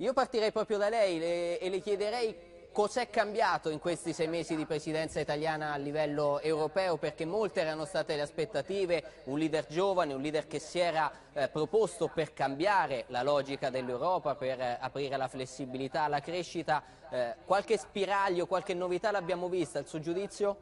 Io partirei proprio da lei le, e le chiederei cos'è cambiato in questi sei mesi di presidenza italiana a livello europeo, perché molte erano state le aspettative, un leader giovane, un leader che si era eh, proposto per cambiare la logica dell'Europa, per eh, aprire la flessibilità la crescita. Eh, qualche spiraglio, qualche novità l'abbiamo vista, il suo giudizio?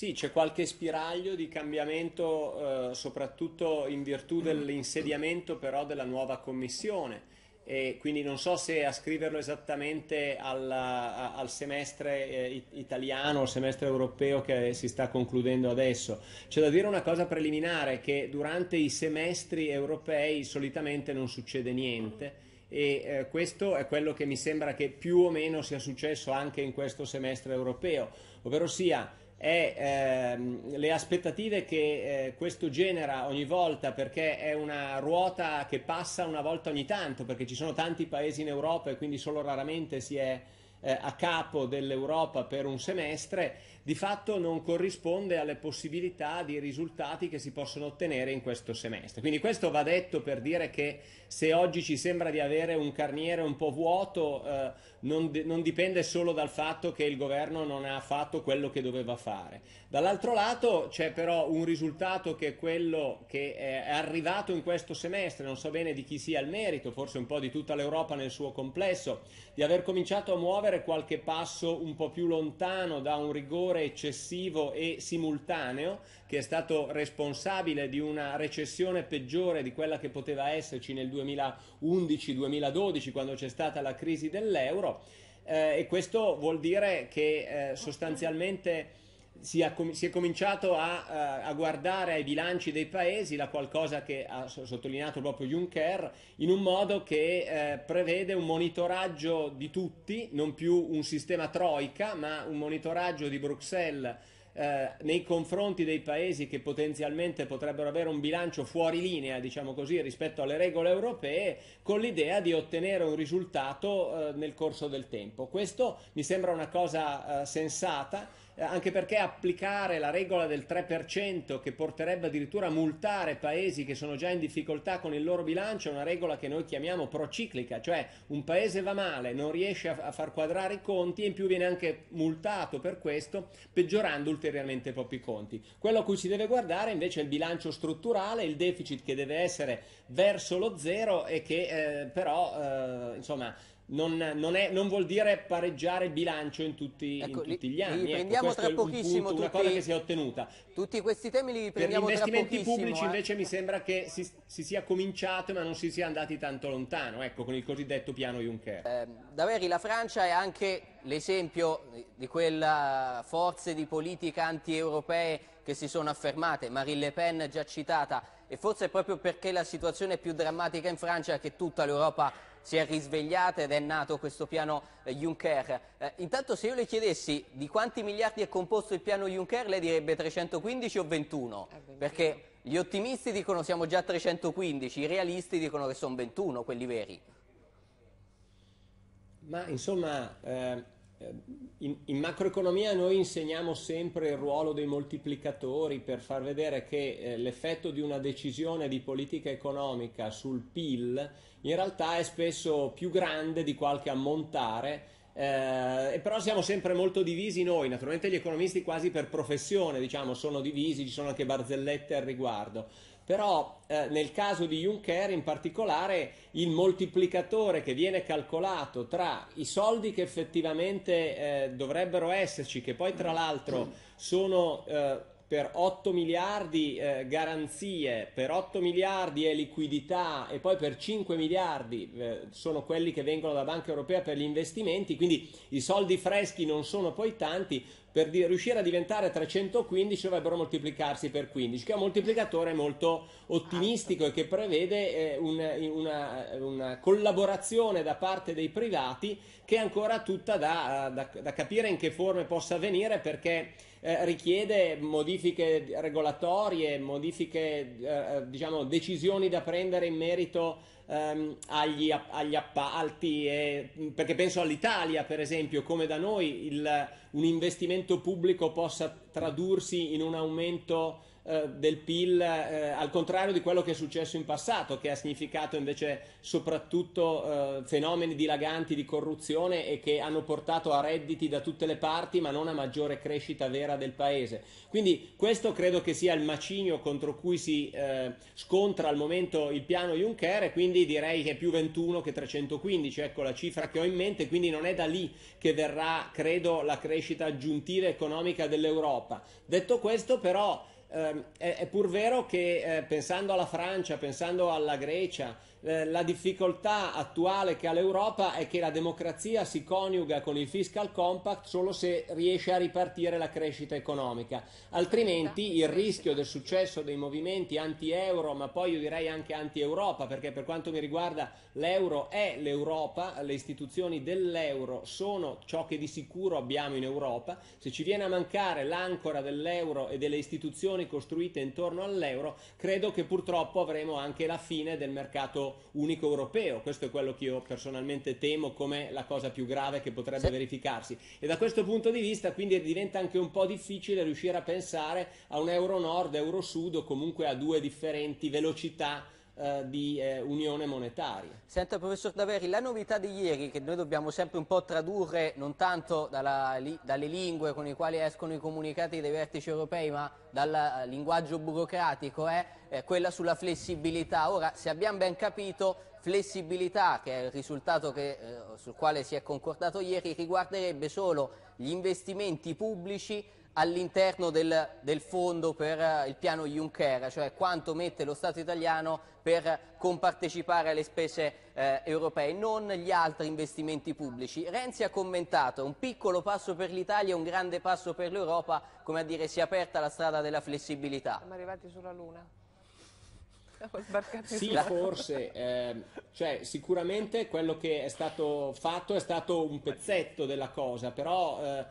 Sì, c'è qualche spiraglio di cambiamento eh, soprattutto in virtù dell'insediamento però della nuova commissione e quindi non so se ascriverlo esattamente al, al semestre eh, italiano, al semestre europeo che si sta concludendo adesso. C'è da dire una cosa preliminare, che durante i semestri europei solitamente non succede niente e eh, questo è quello che mi sembra che più o meno sia successo anche in questo semestre europeo, ovvero sia è ehm, le aspettative che eh, questo genera ogni volta perché è una ruota che passa una volta ogni tanto perché ci sono tanti paesi in Europa e quindi solo raramente si è eh, a capo dell'Europa per un semestre, di fatto non corrisponde alle possibilità di risultati che si possono ottenere in questo semestre. Quindi questo va detto per dire che se oggi ci sembra di avere un carniere un po' vuoto, eh, non, non dipende solo dal fatto che il governo non ha fatto quello che doveva fare. Dall'altro lato c'è però un risultato che è quello che è arrivato in questo semestre, non so bene di chi sia il merito, forse un po' di tutta l'Europa nel suo complesso, di aver cominciato a muovere muovere qualche passo un po' più lontano da un rigore eccessivo e simultaneo che è stato responsabile di una recessione peggiore di quella che poteva esserci nel 2011-2012 quando c'è stata la crisi dell'euro eh, e questo vuol dire che eh, sostanzialmente si, com- si è, cominciato a, uh, a, guardare ai bilanci dei paesi, la qualcosa che ha sottolineato proprio Juncker, in un modo che uh, prevede un monitoraggio di tutti, non più un sistema troica, ma un monitoraggio di Bruxelles eh, nei confronti dei paesi che potenzialmente potrebbero avere un bilancio fuori linea, diciamo così, rispetto alle regole europee, con l'idea di ottenere un risultato nel corso del tempo. Questo mi sembra una cosa sensata eh, anche perché applicare la regola del 3% che porterebbe addirittura a multare paesi che sono già in difficoltà con il loro bilancio è una regola che noi chiamiamo prociclica, cioè un paese va male, non riesce a far quadrare i conti e in più viene anche multato per questo, peggiorando ulteriormente i propri conti. Quello a cui si deve guardare invece è il bilancio strutturale, il deficit che deve essere verso lo zero e che eh, però eh, insomma non, non, è, non, vuol dire pareggiare bilancio in tutti, ecco, in tutti gli anni. Li prendiamo ecco, tra pochissimo. punto, tutti, una cosa che si è ottenuta. Tutti questi temi li prendiamo tra pochissimo. Per gli investimenti pubblici eh. invece mi sembra che si, si, sia cominciato ma non si sia andati tanto lontano, ecco, con il cosiddetto piano Juncker. Eh, Daveri, la Francia è anche l'esempio di quelle forze di politica anti-europee che si sono affermate, Marine Le Pen già citata, e forse è proprio perché la situazione è più drammatica in Francia che tutta l'Europa si è risvegliata ed è nato questo piano eh, Juncker. Eh, intanto se io le chiedessi di quanti miliardi è composto il piano Juncker, lei direbbe 315 o 21, eh, perché gli ottimisti dicono siamo già a 315, i realisti dicono che sono 21 quelli veri. Ma insomma... Eh eh, in, in, macroeconomia noi insegniamo sempre il ruolo dei moltiplicatori per far vedere che eh, l'effetto di una decisione di politica economica sul PIL in realtà è spesso più grande di qualche ammontare eh, però siamo sempre molto divisi noi, naturalmente gli economisti quasi per professione diciamo, sono divisi, ci sono anche barzellette al riguardo, però eh, nel caso di Juncker in particolare il moltiplicatore che viene calcolato tra i soldi che effettivamente eh, dovrebbero esserci, che poi tra l'altro sono eh, per 8 miliardi eh, garanzie, per 8 miliardi è liquidità e poi per 5 miliardi eh, sono quelli che vengono dalla Banca Europea per gli investimenti, quindi i soldi freschi non sono poi tanti, per di, riuscire a diventare 315 dovrebbero moltiplicarsi per 15, che è un moltiplicatore molto ottimistico e che prevede eh, una, una, una, collaborazione da parte dei privati che è ancora tutta da, da, da capire in che forme possa avvenire perché eh, richiede modifiche regolatorie, modifiche, eh, eh diciamo, decisioni da prendere in merito ehm, agli, agli, appalti, e, mm, perché penso all'Italia per esempio, come da noi il, un investimento pubblico possa tradursi in un aumento eh, del PIL, eh, al contrario di quello che è successo in passato, che ha significato invece soprattutto eh, fenomeni dilaganti di corruzione e che hanno portato a redditi da tutte le parti, ma non a maggiore crescita vera del paese. Quindi questo credo che sia il macigno contro cui si eh, scontra al momento il piano Juncker e quindi direi che è più 21 che 315, ecco la cifra che ho in mente, quindi non è da lì che verrà, credo, la crescita aggiuntiva economica dell'Europa. Detto questo però eh, è, pur vero che eh, pensando alla Francia, pensando alla Grecia, eh, la difficoltà attuale che ha l'Europa è che la democrazia si coniuga con il fiscal compact solo se riesce a ripartire la crescita economica, altrimenti il rischio del successo dei movimenti anti-euro, ma poi io direi anche anti-Europa, perché per quanto mi riguarda l'euro è l'Europa, le istituzioni dell'euro sono ciò che di sicuro abbiamo in Europa, se ci viene a mancare l'ancora dell'euro e delle istituzioni costruite intorno all'euro, credo che purtroppo avremo anche la fine del mercato unico europeo. Questo è quello che io personalmente temo come la cosa più grave che potrebbe sì. verificarsi. E da questo punto di vista quindi diventa anche un po' difficile riuscire a pensare a un euro nord, euro sud o comunque a due differenti velocità eh, di eh, unione monetaria. Senta professor Daveri, la novità di ieri che noi dobbiamo sempre un po' tradurre non tanto dalla, li, dalle lingue con le quali escono i comunicati dei vertici europei ma dal linguaggio burocratico è eh, quella sulla flessibilità. Ora, se abbiamo ben capito, flessibilità, che è il risultato che, eh, sul quale si è concordato ieri, riguarderebbe solo gli investimenti pubblici all'interno del, del, fondo per eh, il piano Juncker, cioè quanto mette lo Stato italiano per compartecipare alle spese eh, europee, non gli altri investimenti pubblici. Renzi ha commentato un piccolo passo per l'Italia e un grande passo per l'Europa, come a dire si è aperta la strada della flessibilità. Siamo arrivati sulla Luna. Sì, forse, eh, cioè, sicuramente quello che è stato fatto è stato un pezzetto della cosa, però eh,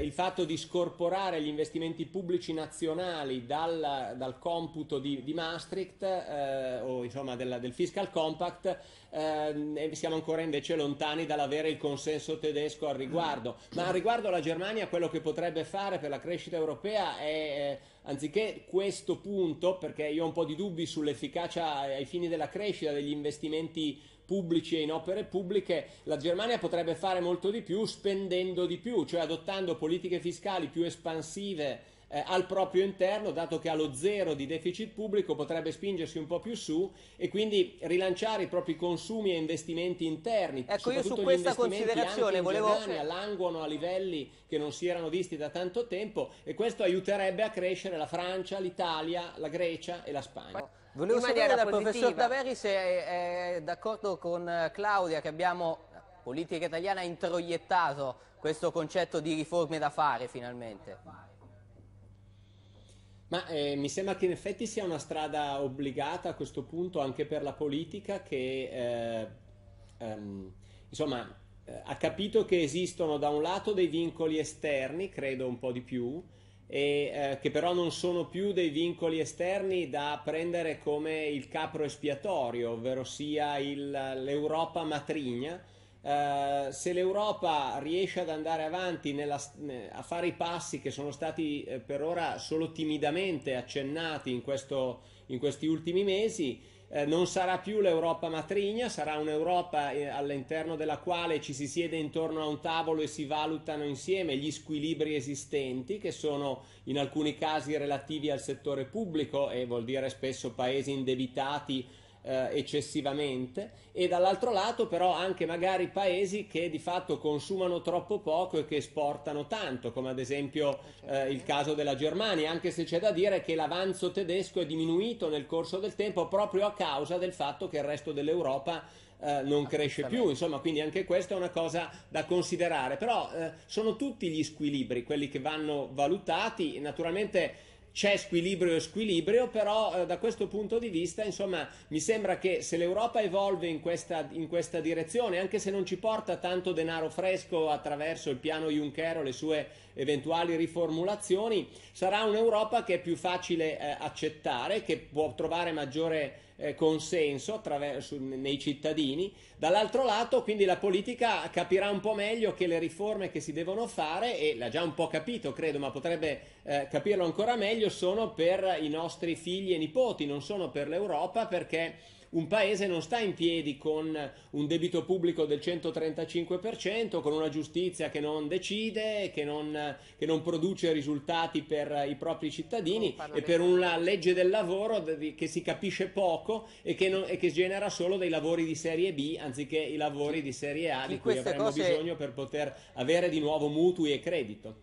il fatto di scorporare gli investimenti pubblici nazionali dal, dal computo di, di Maastricht eh, o insomma del, del fiscal compact eh, siamo ancora invece lontani dall'avere il consenso tedesco al riguardo ma riguardo la Germania quello che potrebbe fare per la crescita europea è eh, anziché questo punto, perché io ho un po' di dubbi sull'efficacia ai fini della crescita degli investimenti pubblici e in opere pubbliche, la Germania potrebbe fare molto di più spendendo di più, cioè adottando politiche fiscali più espansive eh, al proprio interno, dato che ha lo zero di deficit pubblico potrebbe spingersi un po' più su e quindi rilanciare i propri consumi e investimenti interni. Ecco, io su questa considerazione volevo... Germania languono a livelli che non si erano visti da tanto tempo e questo aiuterebbe a crescere la Francia, l'Italia, la Grecia e la Spagna. Volevo sapere dal professor Daveri se è, è d'accordo con eh, Claudia che abbiamo, la eh, politica italiana ha introiettato questo concetto di riforme da fare finalmente. Ma eh, mi sembra che in effetti sia una strada obbligata a questo punto anche per la politica che eh, ehm, insomma, eh, ha capito che esistono da un lato dei vincoli esterni, credo un po' di più, e eh, che però non sono più dei vincoli esterni da prendere come il capro espiatorio, ovvero sia l'Europa matrigna, eh, se l'Europa riesce ad andare avanti nella, a fare i passi che sono stati eh, per ora solo timidamente accennati in, questo, in questi ultimi mesi, eh, non sarà più l'Europa matrigna, sarà un'Europa eh, all'interno della quale ci si siede intorno a un tavolo e si valutano insieme gli squilibri esistenti che sono in alcuni casi relativi al settore pubblico e vuol dire spesso paesi indebitati eh, eccessivamente e dall'altro lato però anche magari paesi che di fatto consumano troppo poco e che esportano tanto, come ad esempio eh, eh il caso della Germania, anche se c'è da dire che l'avanzo tedesco è diminuito nel corso del tempo proprio a causa del fatto che il resto dell'Europa eh, non ah, cresce più, insomma, quindi anche questa è una cosa da considerare, però eh, sono tutti gli squilibri quelli che vanno valutati, naturalmente c'è squilibrio e squilibrio, però eh, da questo punto di vista, insomma, mi sembra che se l'Europa evolve in questa, in questa direzione, anche se non ci porta tanto denaro fresco attraverso il piano Juncker o le sue eventuali riformulazioni, sarà un'Europa che è più facile eh, accettare, che può trovare maggiore eh, consenso nei cittadini, dall'altro lato quindi la politica capirà un po' meglio che le riforme che si devono fare, e l'ha già un po' capito credo, ma potrebbe eh, capirlo ancora meglio, sono per i nostri figli e nipoti, non sono per l'Europa perché un paese non sta in piedi con un debito pubblico del 135%, con una giustizia che non decide, che non, che non produce risultati per i propri cittadini oh, e per una legge del lavoro che si capisce poco e che, non, e che genera solo dei lavori di serie B anziché i lavori di serie A di, cui avremmo cose... bisogno per poter avere di nuovo mutui e credito.